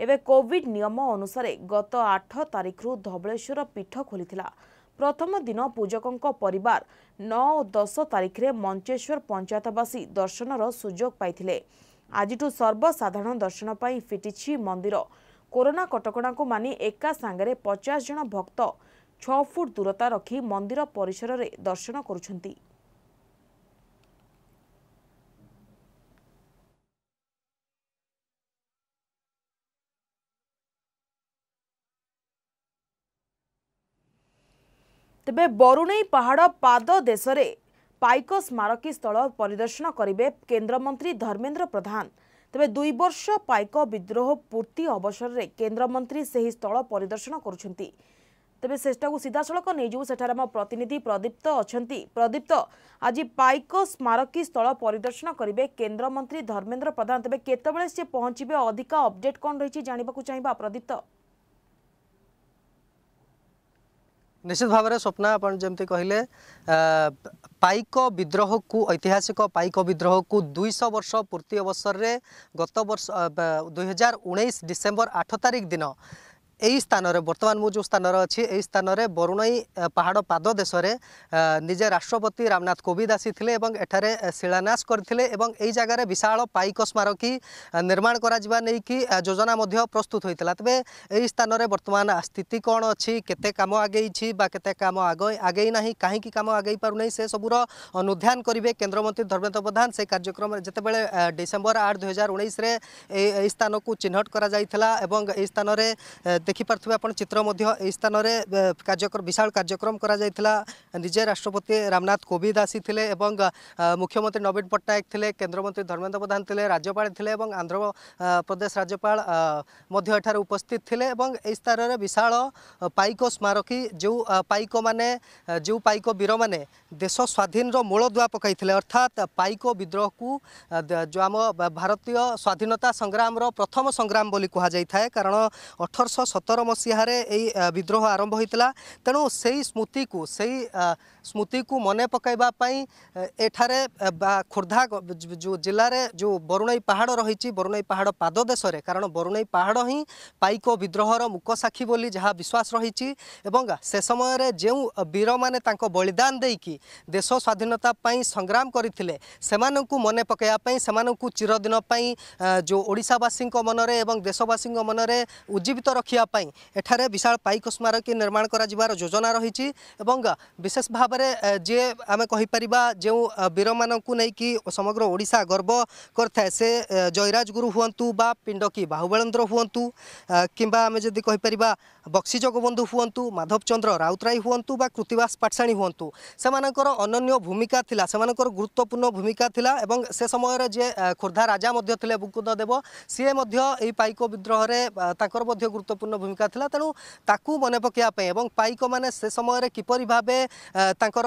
ଏବେ କୋଭିଡ୍ ନିୟମ ଅନୁସାରେ ଗତ ଆଠ ତାରିଖରୁ ଧବଳେଶ୍ୱର ପୀଠ ଖୋଲିଥିଲା ପ୍ରଥମ ଦିନ ପୂଜକଙ୍କ ପରିବାର ନଅ ଓ ଦଶ ତାରିଖରେ ମଞ୍ଚେଶ୍ୱର ପଞ୍ଚାୟତବାସୀ ଦର୍ଶନର ସୁଯୋଗ ପାଇଥିଲେ ଆଜିଠୁ ସର୍ବସାଧାରଣ ଦର୍ଶନ ପାଇଁ ଫିଟିଛି ମନ୍ଦିର କରୋନା କଟକଣାକୁ ମାନି ଏକା ସାଙ୍ଗରେ ପଚାଶ ଜଣ ଭକ୍ତ ଛଅ ଫୁଟ ଦୂରତା ରଖି ମନ୍ଦିର ପରିସରରେ ଦର୍ଶନ କରୁଛନ୍ତି ତେବେ ବରୁଣେଇ ପାହାଡ଼ ପାଦ ଦେଶରେ ପାଇକ ସ୍ମାରକୀ ସ୍ଥଳ ପରିଦର୍ଶନ କରିବେ କେନ୍ଦ୍ରମନ୍ତ୍ରୀ ଧର୍ମେନ୍ଦ୍ର ପ୍ରଧାନ ତେବେ ଦୁଇ ବର୍ଷ ପାଇକ ବିଦ୍ରୋହ ପୂର୍ତ୍ତି ଅବସରରେ କେନ୍ଦ୍ରମନ୍ତ୍ରୀ ସେହି ସ୍ଥଳ ପରିଦର୍ଶନ କରୁଛନ୍ତି ତେବେ ସେଠାକୁ ସିଧାସଳଖ ନେଇଯିବୁ ସେଠାରେ ଆମ ପ୍ରତିନିଧି ପ୍ରଦୀପ୍ତ ଅଛନ୍ତି ପ୍ରଦୀପ୍ତ ଆଜି ପାଇକ ସ୍ମାରକୀ ସ୍ଥଳ ପରିଦର୍ଶନ କରିବେ କେନ୍ଦ୍ରମନ୍ତ୍ରୀ ଧର୍ମେନ୍ଦ୍ର ପ୍ରଧାନ ତେବେ କେତେବେଳେ ସେ ପହଞ୍ଚିବେ ଅଧିକ ଅପଡେଟ୍ କ'ଣ ରହିଛି ଜାଣିବାକୁ ଚାହିଁବା ପ୍ରଦୀପ୍ତ ନିଶ୍ଚିତ ଭାବରେ ସ୍ୱପ୍ନ ଆପଣ ଯେମିତି କହିଲେ ପାଇକ ବିଦ୍ରୋହକୁ ଐତିହାସିକ ପାଇକ ବିଦ୍ରୋହକୁ ଦୁଇଶହ ବର୍ଷ ପୂର୍ତ୍ତି ଅବସରରେ ଗତ ବର୍ଷ ଦୁଇହଜାର ଉଣେଇଶ ଡିସେମ୍ବର ଆଠ ତାରିଖ ଦିନ এই স্থানরে বর্তমান মু যে স্থানরে অছি এই স্থানরে বরুণই পাহাড় পাদ দেশে নিজে রাষ্ট্রপতি রামনাথ কোবিদ আসিলে এবং এখানে শিলান্যাস করে এবং এই জায়গায় বিশাল পাইক স্মারকী নির্মাণ করা নেই যোজনা প্রস্তুত হয়েছিল তবে এই স্থানরে বর্তমান স্থিতি কম অতে কাম আগেছি বা কেতে কাম আগ আগেই না কী কাম আগেই পু না সবুর অনুধ্যান করবে কেন্দ্রমন্ত্রী ধর্মেন্দ্র প্রধান সেই কার্যক্রম যেতবে ডিসেম্বর আট দুই হাজার উনিশে এই স্থানক চিহ্নট করা যাই এবং এই স্থানরে ଦେଖିପାରୁଥିବେ ଆପଣ ଚିତ୍ର ମଧ୍ୟ ଏହି ସ୍ଥାନରେ କାର୍ଯ୍ୟକ୍ରମ ବିଶାଳ କାର୍ଯ୍ୟକ୍ରମ କରାଯାଇଥିଲା ନିଜେ ରାଷ୍ଟ୍ରପତି ରାମନାଥ କୋବିନ୍ଦ ଆସିଥିଲେ ଏବଂ ମୁଖ୍ୟମନ୍ତ୍ରୀ ନବୀନ ପଟ୍ଟନାୟକ ଥିଲେ କେନ୍ଦ୍ରମନ୍ତ୍ରୀ ଧର୍ମେନ୍ଦ୍ର ପ୍ରଧାନ ଥିଲେ ରାଜ୍ୟପାଳ ଥିଲେ ଏବଂ ଆନ୍ଧ୍ରପ୍ରଦେଶ ରାଜ୍ୟପାଳ ମଧ୍ୟ ଏଠାରେ ଉପସ୍ଥିତ ଥିଲେ ଏବଂ ଏହି ସ୍ଥାନରେ ବିଶାଳ ପାଇକ ସ୍ମାରକୀ ଯେଉଁ ପାଇକମାନେ ଯେଉଁ ପାଇକ ବୀରମାନେ ଦେଶ ସ୍ୱାଧୀନର ମୂଳଦୁଆ ପକାଇଥିଲେ ଅର୍ଥାତ୍ ପାଇକ ବିଦ୍ରୋହକୁ ଯେଉଁ ଆମ ଭାରତୀୟ ସ୍ୱାଧୀନତା ସଂଗ୍ରାମର ପ୍ରଥମ ସଂଗ୍ରାମ ବୋଲି କୁହାଯାଇଥାଏ କାରଣ ଅଠରଶହ ସତର ମସିହାରେ ଏଇ ବିଦ୍ରୋହ ଆରମ୍ଭ ହୋଇଥିଲା ତେଣୁ ସେଇ ସ୍ମୃତିକୁ ସେଇ ସ୍ମୃତିକୁ ମନେ ପକାଇବା ପାଇଁ ଏଠାରେ ବା ଖୋର୍ଦ୍ଧା ଯେଉଁ ଜିଲ୍ଲାରେ ଯେଉଁ ବରୁଣେଇ ପାହାଡ଼ ରହିଛି ବରୁଣେଇ ପାହାଡ଼ ପାଦ ଦେଶରେ କାରଣ ବରୁଣେଇ ପାହାଡ଼ ହିଁ ପାଇକ ବିଦ୍ରୋହର ମୁକସାକ୍ଷୀ ବୋଲି ଯାହା ବିଶ୍ୱାସ ରହିଛି ଏବଂ ସେ ସମୟରେ ଯେଉଁ ବୀରମାନେ ତାଙ୍କ ବଳିଦାନ ଦେଇକି ଦେଶ ସ୍ୱାଧୀନତା ପାଇଁ ସଂଗ୍ରାମ କରିଥିଲେ ସେମାନଙ୍କୁ ମନେ ପକାଇବା ପାଇଁ ସେମାନଙ୍କୁ ଚିରଦିନ ପାଇଁ ଯେଉଁ ଓଡ଼ିଶାବାସୀଙ୍କ ମନରେ ଏବଂ ଦେଶବାସୀଙ୍କ ମନରେ ଉଜ୍ଜୀବିତ ରଖିବା ପାଇଁ ଏଠାରେ ବିଶାଳ ପାଇକ ସ୍ମାରକୀ ନିର୍ମାଣ କରାଯିବାର ଯୋଜନା ରହିଛି ଏବଂ ବିଶେଷ ଭାବରେ ଯିଏ ଆମେ କହିପାରିବା ଯେଉଁ ବୀରମାନଙ୍କୁ ନେଇକି ସମଗ୍ର ଓଡ଼ିଶା ଗର୍ବ କରିଥାଏ ସେ ଜୟରାଜଗୁରୁ ହୁଅନ୍ତୁ ବା ପିଣ୍ଡକି ବାହୁବଳେନ୍ଦ୍ର ହୁଅନ୍ତୁ କିମ୍ବା ଆମେ ଯଦି କହିପାରିବା ବକ୍ସି ଜଗବନ୍ଧୁ ହୁଅନ୍ତୁ ମାଧବଚନ୍ଦ୍ର ରାଉତରାୟ ହୁଅନ୍ତୁ ବା କୃତିବାସ ପାଟସାଣୀ ହୁଅନ୍ତୁ ସେମାନଙ୍କର ଅନନ୍ୟ ଭୂମିକା ଥିଲା ସେମାନଙ୍କର ଗୁରୁତ୍ୱପୂର୍ଣ୍ଣ ଭୂମିକା ଥିଲା ଏବଂ ସେ ସମୟରେ ଯିଏ ଖୋର୍ଦ୍ଧା ରାଜା ମଧ୍ୟ ଥିଲେ ବୁକୁଦ ଦେବ ସିଏ ମଧ୍ୟ ଏହି ପାଇକ ବିଦ୍ରୋହରେ ତାଙ୍କର ମଧ୍ୟ ଗୁରୁତ୍ୱପୂର୍ଣ୍ଣ ভূমিকা ଥିଲା ତେଣୁ ତାକୁ ମନେ ପକାଇବା ପାଇଁ ଏବଂ ପାଇକମାନେ ସେ ସମୟରେ କିପରି ଭାବେ ତାଙ୍କର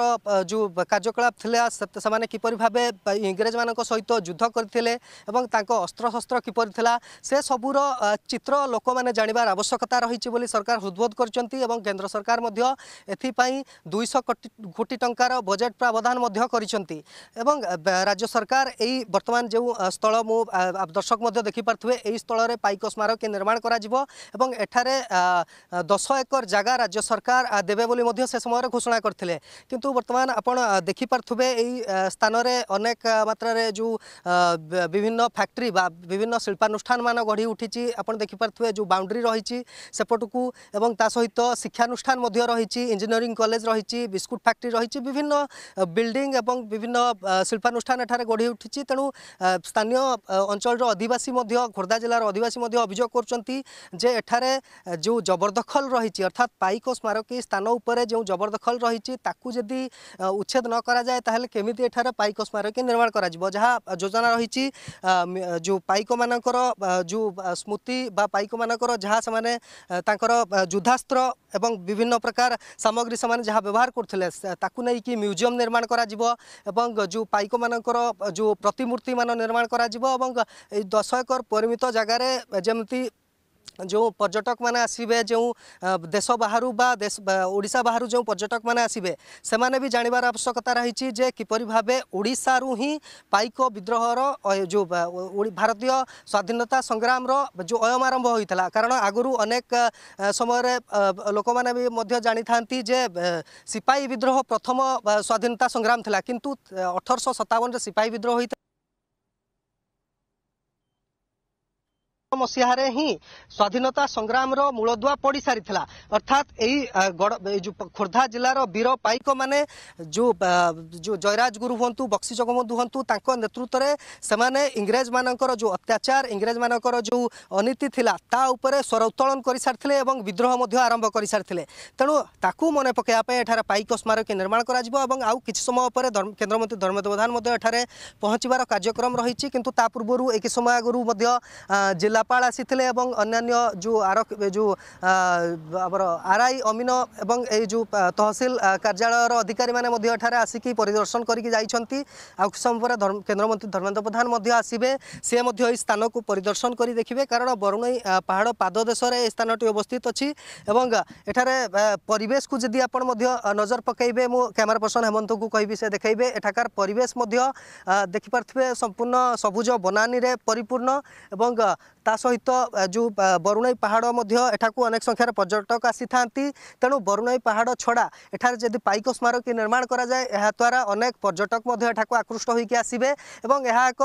ଯେଉଁ କାର୍ଯ୍ୟକଳାପ ଥିଲା ସେମାନେ କିପରି ଭାବେ ଇଂରେଜମାନଙ୍କ ସହିତ ଯୁଦ୍ଧ କରିଥିଲେ ଏବଂ ତାଙ୍କ ଅସ୍ତ୍ରଶସ୍ତ୍ର କିପରି ଥିଲା ସେ ସବୁର ଚିତ୍ର ଲୋକମାନେ ଜାଣିବାର ଆବଶ୍ୟକତା ରହିଛି ବୋଲି ସରକାର ହୃଦବୋଧ କରିଛନ୍ତି ଏବଂ କେନ୍ଦ୍ର ସରକାର ମଧ୍ୟ ଏଥିପାଇଁ ଦୁଇଶହ କୋଟି କୋଟି ଟଙ୍କାର ବଜେଟ୍ ପ୍ରାବଧାନ ମଧ୍ୟ କରିଛନ୍ତି ଏବଂ ରାଜ୍ୟ ସରକାର ଏଇ ବର୍ତ୍ତମାନ ଯେଉଁ ସ୍ଥଳ ମୁଁ ଦର୍ଶକ ମଧ୍ୟ ଦେଖିପାରୁଥିବେ ଏହି ସ୍ଥଳରେ ପାଇକ ସ୍ମାରକୀ ନିର୍ମାଣ କରାଯିବ ଏବଂ ଏଠାରେ ସେଠାରେ ଦଶ ଏକର ଜାଗା ରାଜ୍ୟ ସରକାର ଦେବେ ବୋଲି ମଧ୍ୟ ସେ ସମୟରେ ଘୋଷଣା କରିଥିଲେ କିନ୍ତୁ ବର୍ତ୍ତମାନ ଆପଣ ଦେଖିପାରୁଥିବେ ଏହି ସ୍ଥାନରେ ଅନେକ ମାତ୍ରାରେ ଯେଉଁ ବିଭିନ୍ନ ଫ୍ୟାକ୍ଟ୍ରି ବା ବିଭିନ୍ନ ଶିଳ୍ପାନୁଷ୍ଠାନମାନ ଗଢ଼ି ଉଠିଛି ଆପଣ ଦେଖିପାରୁଥିବେ ଯେଉଁ ବାଉଣ୍ଡ୍ରି ରହିଛି ସେପଟକୁ ଏବଂ ତା ସହିତ ଶିକ୍ଷାନୁଷ୍ଠାନ ମଧ୍ୟ ରହିଛି ଇଞ୍ଜିନିୟରିଂ କଲେଜ ରହିଛି ବିସ୍କୁଟ ଫ୍ୟାକ୍ଟ୍ରି ରହିଛି ବିଭିନ୍ନ ବିଲ୍ଡିଂ ଏବଂ ବିଭିନ୍ନ ଶିଳ୍ପାନୁଷ୍ଠାନ ଏଠାରେ ଗଢ଼ି ଉଠିଛି ତେଣୁ ସ୍ଥାନୀୟ ଅଞ୍ଚଳର ଅଧିବାସୀ ମଧ୍ୟ ଖୋର୍ଦ୍ଧା ଜିଲ୍ଲାର ଅଧିବାସୀ ମଧ୍ୟ ଅଭିଯୋଗ କରୁଛନ୍ତି ଯେ ଏଠାରେ ଯେଉଁ ଜବରଦଖଲ ରହିଛି ଅର୍ଥାତ୍ ପାଇକ ସ୍ମାରକୀ ସ୍ଥାନ ଉପରେ ଯେଉଁ ଜବରଦଖଲ ରହିଛି ତାକୁ ଯଦି ଉଚ୍ଛେଦ ନ କରାଯାଏ ତାହେଲେ କେମିତି ଏଠାରେ ପାଇକ ସ୍ମାରକୀ ନିର୍ମାଣ କରାଯିବ ଯାହା ଯୋଜନା ରହିଛି ଯେଉଁ ପାଇକମାନଙ୍କର ଯେଉଁ ସ୍ମୃତି ବା ପାଇକମାନଙ୍କର ଯାହା ସେମାନେ ତାଙ୍କର ଯୁଦ୍ଧାସ୍ତ୍ର ଏବଂ ବିଭିନ୍ନ ପ୍ରକାର ସାମଗ୍ରୀ ସେମାନେ ଯାହା ବ୍ୟବହାର କରୁଥିଲେ ତାକୁ ନେଇକି ମ୍ୟୁଜିୟମ୍ ନିର୍ମାଣ କରାଯିବ ଏବଂ ଯେଉଁ ପାଇକମାନଙ୍କର ଯେଉଁ ପ୍ରତିମୂର୍ତ୍ତିମାନ ନିର୍ମାଣ କରାଯିବ ଏବଂ ଦଶ ଏକର ପରିମିତ ଜାଗାରେ ଯେମିତି ଯେଉଁ ପର୍ଯ୍ୟଟକମାନେ ଆସିବେ ଯେଉଁ ଦେଶ ବାହାରୁ ବା ଦେଶ ଓଡ଼ିଶା ବାହାରୁ ଯେଉଁ ପର୍ଯ୍ୟଟକମାନେ ଆସିବେ ସେମାନେ ବି ଜାଣିବାର ଆବଶ୍ୟକତା ରହିଛି ଯେ କିପରି ଭାବେ ଓଡ଼ିଶାରୁ ହିଁ ପାଇକ ବିଦ୍ରୋହର ଯେଉଁ ଭାରତୀୟ ସ୍ୱାଧୀନତା ସଂଗ୍ରାମର ଯେଉଁ ଅୟମାରମ୍ଭ ହୋଇଥିଲା କାରଣ ଆଗରୁ ଅନେକ ସମୟରେ ଲୋକମାନେ ବି ମଧ୍ୟ ଜାଣିଥାନ୍ତି ଯେ ସିପାହୀ ବିଦ୍ରୋହ ପ୍ରଥମ ସ୍ୱାଧୀନତା ସଂଗ୍ରାମ ଥିଲା କିନ୍ତୁ ଅଠରଶହ ସତାବନରେ ସିପାହୀ ବିଦ୍ରୋହ ହୋଇଥିଲା ମସିହାରେ ହିଁ ସ୍ୱାଧୀନତା ସଂଗ୍ରାମର ମୂଳଦୁଆ ପଡ଼ି ସାରିଥିଲା ଅର୍ଥାତ୍ ଏହି ଖୋର୍ଦ୍ଧା ଜିଲ୍ଲାର ବୀର ପାଇକମାନେ ଯେଉଁ ଜୟରାଜ ଗୁରୁ ହୁଅନ୍ତୁ ବକ୍ସି ଜଗବନ୍ଧୁ ହୁଅନ୍ତୁ ତାଙ୍କ ନେତୃତ୍ୱରେ ସେମାନେ ଇଂରେଜମାନଙ୍କର ଯେଉଁ ଅତ୍ୟାଚାର ଇଂରେଜମାନଙ୍କର ଯେଉଁ ଅନୀତି ଥିଲା ତା ଉପରେ ସ୍ୱର ଉତ୍ତୋଳନ କରିସାରିଥିଲେ ଏବଂ ବିଦ୍ରୋହ ମଧ୍ୟ ଆରମ୍ଭ କରିସାରିଥିଲେ ତେଣୁ ତାକୁ ମନେ ପକାଇବା ପାଇଁ ଏଠାରେ ପାଇକ ସ୍ମାରକୀ ନିର୍ମାଣ କରାଯିବ ଏବଂ ଆଉ କିଛି ସମୟ ପରେ କେନ୍ଦ୍ରମନ୍ତ୍ରୀ ଧର୍ମେନ୍ଦ୍ର ପ୍ରଧାନ ମଧ୍ୟ ଏଠାରେ ପହଞ୍ଚିବାର କାର୍ଯ୍ୟକ୍ରମ ରହିଛି କିନ୍ତୁ ତା ପୂର୍ବରୁ ଏକ ସମୟ ଆଗରୁ ମଧ୍ୟ ଜିଲ୍ଲା ଜିଲ୍ଲାପାଳ ଆସିଥିଲେ ଏବଂ ଅନ୍ୟାନ୍ୟ ଯେଉଁ ଆର ଯେଉଁ ଆମର ଆର ଆଇ ଅମିନ ଏବଂ ଏଇ ଯେଉଁ ତହସିଲ କାର୍ଯ୍ୟାଳୟର ଅଧିକାରୀମାନେ ମଧ୍ୟ ଏଠାରେ ଆସିକି ପରିଦର୍ଶନ କରିକି ଯାଇଛନ୍ତି ଆଉ କିଛି ସମୟ ପରେ କେନ୍ଦ୍ରମନ୍ତ୍ରୀ ଧର୍ମେନ୍ଦ୍ର ପ୍ରଧାନ ମଧ୍ୟ ଆସିବେ ସେ ମଧ୍ୟ ଏହି ସ୍ଥାନକୁ ପରିଦର୍ଶନ କରି ଦେଖିବେ କାରଣ ବରୁଣେଇ ପାହାଡ଼ ପାଦ ଦେଶରେ ଏହି ସ୍ଥାନଟି ଅବସ୍ଥିତ ଅଛି ଏବଂ ଏଠାରେ ପରିବେଶକୁ ଯଦି ଆପଣ ମଧ୍ୟ ନଜର ପକାଇବେ ମୁଁ କ୍ୟାମେରା ପର୍ସନ ହେମନ୍ତଙ୍କୁ କହିବି ସେ ଦେଖାଇବେ ଏଠାକାର ପରିବେଶ ମଧ୍ୟ ଦେଖିପାରୁଥିବେ ସମ୍ପୂର୍ଣ୍ଣ ସବୁଜ ବନାନୀରେ ପରିପୂର୍ଣ୍ଣ ଏବଂ ତା ସହିତ ଯେଉଁ ବରୁଣାଇ ପାହାଡ଼ ମଧ୍ୟ ଏଠାକୁ ଅନେକ ସଂଖ୍ୟାରେ ପର୍ଯ୍ୟଟକ ଆସିଥାନ୍ତି ତେଣୁ ବରୁଣାଇ ପାହାଡ଼ ଛଡ଼ା ଏଠାରେ ଯଦି ପାଇକ ସ୍ମାରକୀ ନିର୍ମାଣ କରାଯାଏ ଏହାଦ୍ୱାରା ଅନେକ ପର୍ଯ୍ୟଟକ ମଧ୍ୟ ଏଠାକୁ ଆକୃଷ୍ଟ ହୋଇକି ଆସିବେ ଏବଂ ଏହା ଏକ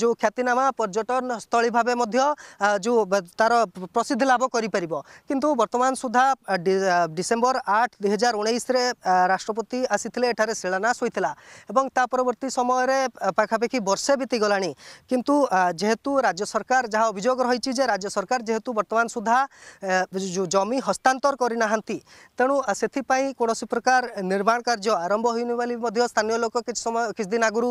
ଯେଉଁ ଖ୍ୟାତିନାମା ପର୍ଯ୍ୟଟନସ୍ଥଳୀ ଭାବେ ମଧ୍ୟ ଯେଉଁ ତା'ର ପ୍ରସିଦ୍ଧି ଲାଭ କରିପାରିବ କିନ୍ତୁ ବର୍ତ୍ତମାନ ସୁଦ୍ଧା ଡିସେମ୍ବର ଆଠ ଦୁଇହଜାର ଉଣେଇଶରେ ରାଷ୍ଟ୍ରପତି ଆସିଥିଲେ ଏଠାରେ ଶିଳାନ୍ୟାସ ହୋଇଥିଲା ଏବଂ ତା ପରବର୍ତ୍ତୀ ସମୟରେ ପାଖାପାଖି ବର୍ଷେ ବିତିଗଲାଣି କିନ୍ତୁ ଯେହେତୁ ରାଜ୍ୟ ସରକାର ଯାହା ଅଭିଯୋଗ রয়েছে যে রাজ্য সরকার যেহেতু বর্তমান সুদ্ধা জমি হস্তান্তর করে না তেমন সেপাই কৌশি প্রকার নির্মাণ কার্য আরম্ভ হয়ে বলে স্থানীয় লোক কিছু সময় কিছুদিন আগর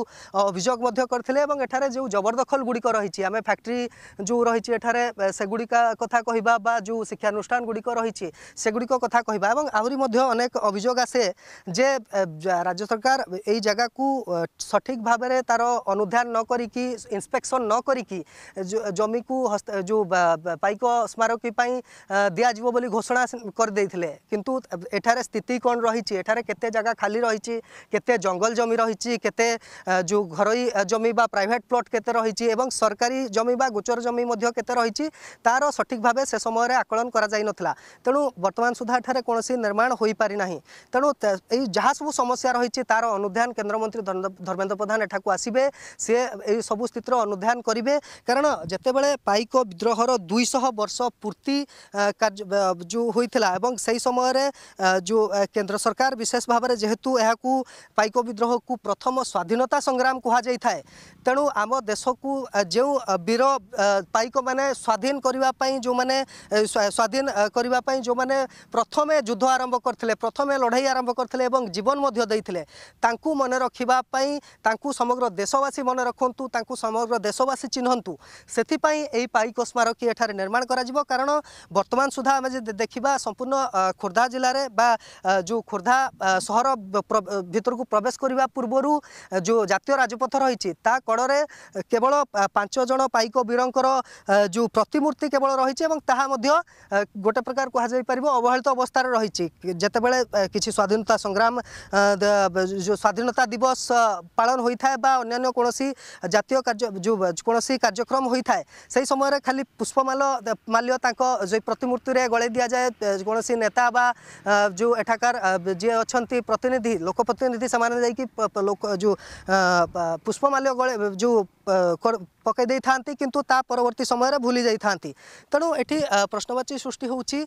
অভিযোগ করে এবং এখানে যে জবরদখল গুড়ি রয়েছে আমি ফ্যাক্টরি যে রয়েছে এখানে সেগুড়ি কথা কহবা বা যে শিক্ষানুষ্ঠান গুড়ি রয়েছে সেগুড়ি কথা কহবা এবং আহরি অনেক অভিযোগ আসে যে রাজ্য সরকার এই জায়গা সঠিক ভাবে তার অনুধান ন করি ইন্সপেকশন ন করি জমিকু হস্ত जो पाइक स्मारकी दिज्व बोली घोषणा करदे किंतु एठार स्थिति कौन रही एठार केते जगह खाली रही केते जंगल जमी रही केते जो घर जमी बा प्राइट प्लट केते रही सरकारी जमी बा गोचर जमी केते रही तार सठिक भाव से समय आकलन करा तेणु बर्तमान सुधा एठार कौन निर्माण हो पारि ना तेणु जहाँ सब समस्या रही तार अनुधान केन्द्रमंत्री धर्मेन्द्र प्रधान এঠাকু আসবে সি এই সবু স্থিতির অনুধান করবে কারণ যেতবে পাইক ଶିଳ୍ପ ବିଦ୍ରୋହର ଦୁଇଶହ ବର୍ଷ ପୂର୍ତ୍ତି କାର୍ଯ୍ୟ ଯେଉଁ ହୋଇଥିଲା ଏବଂ ସେହି ସମୟରେ ଯେଉଁ କେନ୍ଦ୍ର ସରକାର ବିଶେଷ ଭାବରେ ଯେହେତୁ ଏହାକୁ ପାଇକ ବିଦ୍ରୋହକୁ ପ୍ରଥମ ସ୍ୱାଧୀନତା ସଂଗ୍ରାମ କୁହାଯାଇଥାଏ ତେଣୁ ଆମ ଦେଶକୁ ଯେଉଁ ବୀର ପାଇକମାନେ ସ୍ୱାଧୀନ କରିବା ପାଇଁ ଯେଉଁମାନେ ସ୍ୱାଧୀନ କରିବା ପାଇଁ ଯେଉଁମାନେ ପ୍ରଥମେ ଯୁଦ୍ଧ ଆରମ୍ଭ କରିଥିଲେ ପ୍ରଥମେ ଲଢ଼େଇ ଆରମ୍ଭ କରିଥିଲେ ଏବଂ ଜୀବନ ମଧ୍ୟ ଦେଇଥିଲେ ତାଙ୍କୁ ମନେ ରଖିବା ପାଇଁ ତାଙ୍କୁ ସମଗ୍ର ଦେଶବାସୀ ମନେ ରଖନ୍ତୁ ତାଙ୍କୁ ସମଗ୍ର ଦେଶବାସୀ ଚିହ୍ନନ୍ତୁ ସେଥିପାଇଁ ଏହି ପାଇକ ସ୍ମାରକୀ ଏଠାରେ ନିର୍ମାଣ କରାଯିବ କାରଣ ବର୍ତ୍ତମାନ ସୁଦ୍ଧା ଆମେ ଯଦି ଦେଖିବା ସମ୍ପୂର୍ଣ୍ଣ ଖୋର୍ଦ୍ଧା ଜିଲ୍ଲାରେ ବା ଯେଉଁ ଖୋର୍ଦ୍ଧା ସହର ଭିତରକୁ ପ୍ରବେଶ କରିବା ପୂର୍ବରୁ ଯେଉଁ ଜାତୀୟ ରାଜପଥ ରହିଛି ତା କଡ଼ରେ କେବଳ ପାଞ୍ଚ ଜଣ ପାଇକ ବୀରଙ୍କର ଯେଉଁ ପ୍ରତିମୂର୍ତ୍ତି କେବଳ ରହିଛି ଏବଂ ତାହା ମଧ୍ୟ ଗୋଟେ ପ୍ରକାର କୁହାଯାଇପାରିବ ଅବହେଳିତ ଅବସ୍ଥାରେ ରହିଛି ଯେତେବେଳେ କିଛି ସ୍ୱାଧୀନତା ସଂଗ୍ରାମ ଯେଉଁ ସ୍ୱାଧୀନତା ଦିବସ ପାଳନ ହୋଇଥାଏ ବା ଅନ୍ୟାନ୍ୟ କୌଣସି ଜାତୀୟ କାର୍ଯ୍ୟ ଯେଉଁ କୌଣସି କାର୍ଯ୍ୟକ୍ରମ ହୋଇଥାଏ ସେହି ସମୟରେ समय खाली पुष्पमाल माल्य जो प्रतिमूर्ति गलई दि जाए कौन सी नेता बा जो एठाकार जी अच्छा प्रतिनिधि लोकप्रतिनिधि से जो पुष्पमाल्य गले जो পকাই ଦେଇଥାନ୍ତି କିନ୍ତୁ ତା ପରବର୍ତ୍ତୀ ସମୟରେ ଭୁଲି ଯାଇଥାନ୍ତି ତେଣୁ ଏଠି ପ୍ରଶ୍ନବାଚୀ ସୃଷ୍ଟି ହେଉଛି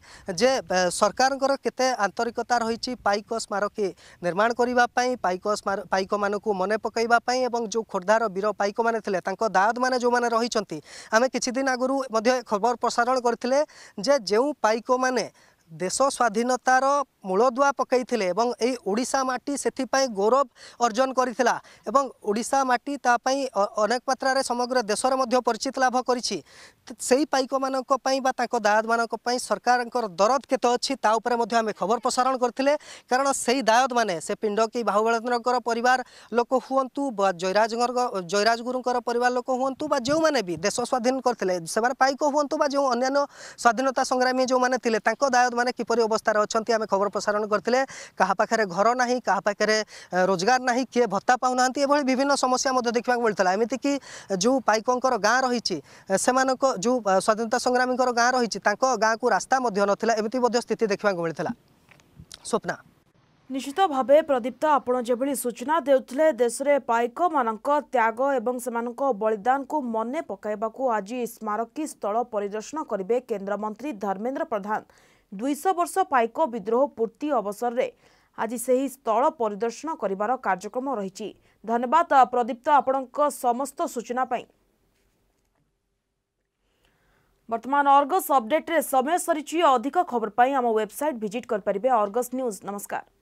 ଯେ ସରକାରଙ୍କର କେତେ ଆନ୍ତରିକତା ରହିଛି ପାଇକ ସ୍ମାରକୀ ନିର୍ମାଣ କରିବା ପାଇଁ ପାଇକ ପାଇକମାନଙ୍କୁ ମନେ ପକାଇବା ପାଇଁ ଏବଂ ଯେଉଁ ଖୋର୍ଦ୍ଧାର ବୀର ପାଇକମାନେ ଥିଲେ ତାଙ୍କ ଦାଦମାନେ ଯେଉଁମାନେ ରହିଛନ୍ତି ଆମେ କିଛି ଦିନ ଆଗରୁ ମଧ୍ୟ ଖବର ପ୍ରସାରଣ କରିଥିଲେ ଯେ ଯେଉଁ ପାଇକମାନେ দেশ স্বাধীনতার মূলদুয়া পকাইলে এবং এই ওড়শা মাটি সেপাই গৌরব অর্জন করেছিল এবং ওড়শা মাটি তাপাই অনেক মাত্রায় সমগ্র দেশের মধ্য পরিচিত লাভ করেছি সেই পাইক মানুষ বা তাঁর দায়দ মানুষ সরকার দরদ কেত অছি তা উপরে মধ্যে আমি খবর প্রসারণ করলে কারণ সেই দায়দ মানে সে পিণ্ড কি বাহুবলেন্দ্রকর পরিবার লোক হুঁতু বা জয়রাজঙ্কর জয়রাজগুরুঙ্কর পরিবার লোক হুঁতু বা যে দেশ স্বাধীন করলে সে পাইক হুঁতু বা যে অন্যান্য স্বাধীনতা সংগ্রামী যে তাঁর দায়দ ମାନେ କିପରି ଅବସ୍ଥାରେ ଅଛନ୍ତି ଆମେ ଖବର ପ୍ରସାରଣ କରିଥିଲେ କାହା ପାଖରେ ଘର ନାହିଁ କାହା ପାଖରେ ରୋଜଗାର ନାହିଁ କିଏ ଭତ୍ତା ପାଉନାହାନ୍ତି ଏଭଳି ବିଭିନ୍ନ ସମସ୍ୟା ମଧ୍ୟ ଦେଖିବାକୁ ମିଳିଥିଲା ଏମିତିକି ଯେଉଁ ପାଇକଙ୍କର ଗାଁ ରହିଛି ସେମାନଙ୍କ ଯେଉଁ ସ୍ୱାଧୀନତା ସଂଗ୍ରାମୀଙ୍କର ଗାଁ ରହିଛି ତାଙ୍କ ଗାଁକୁ ରାସ୍ତା ମଧ୍ୟ ନଥିଲା ଏମିତି ମଧ୍ୟ ସ୍ଥିତି ଦେଖିବାକୁ ମିଳିଥିଲା ସ୍ୱପ୍ନା ନିଶ୍ଚିତ ଭାବେ ପ୍ରଦୀପ୍ତ ଆପଣ ଯେଭଳି ସୂଚନା ଦେଉଥିଲେ ଦେଶରେ ପାଇକମାନଙ୍କ ତ୍ୟାଗ ଏବଂ ସେମାନଙ୍କ ବଳିଦାନକୁ ମନେ ପକାଇବାକୁ ଆଜି ସ୍ମାରକୀ ସ୍ଥଳ ପରିଦର୍ଶନ କରିବେ କେନ୍ଦ୍ରମନ୍ତ୍ରୀ ଧର୍ମେନ୍ଦ୍ର ପ୍ରଧାନ ଦୁଇଶହ ବର୍ଷ ପାଇକ ବିଦ୍ରୋହ ପୂର୍ତ୍ତି ଅବସରରେ ଆଜି ସେହି ସ୍ଥଳ ପରିଦର୍ଶନ କରିବାର କାର୍ଯ୍ୟକ୍ରମ ରହିଛି ଧନ୍ୟବାଦ ପ୍ରଦୀପ୍ତ ଆପଣଙ୍କ ସମସ୍ତ ସୂଚନା ପାଇଁ ବର୍ତ୍ତମାନ ଅର୍ଗସ୍ ଅପଡେଟ୍ରେ ସମୟ ସରିଛି ଅଧିକ ଖବର ପାଇଁ ଆମ ୱେବସାଇଟ୍ ଭିଜିଟ୍ କରିପାରିବେ ଅର୍ଗସ୍ ନ୍ୟୁଜ୍ ନମସ୍କାର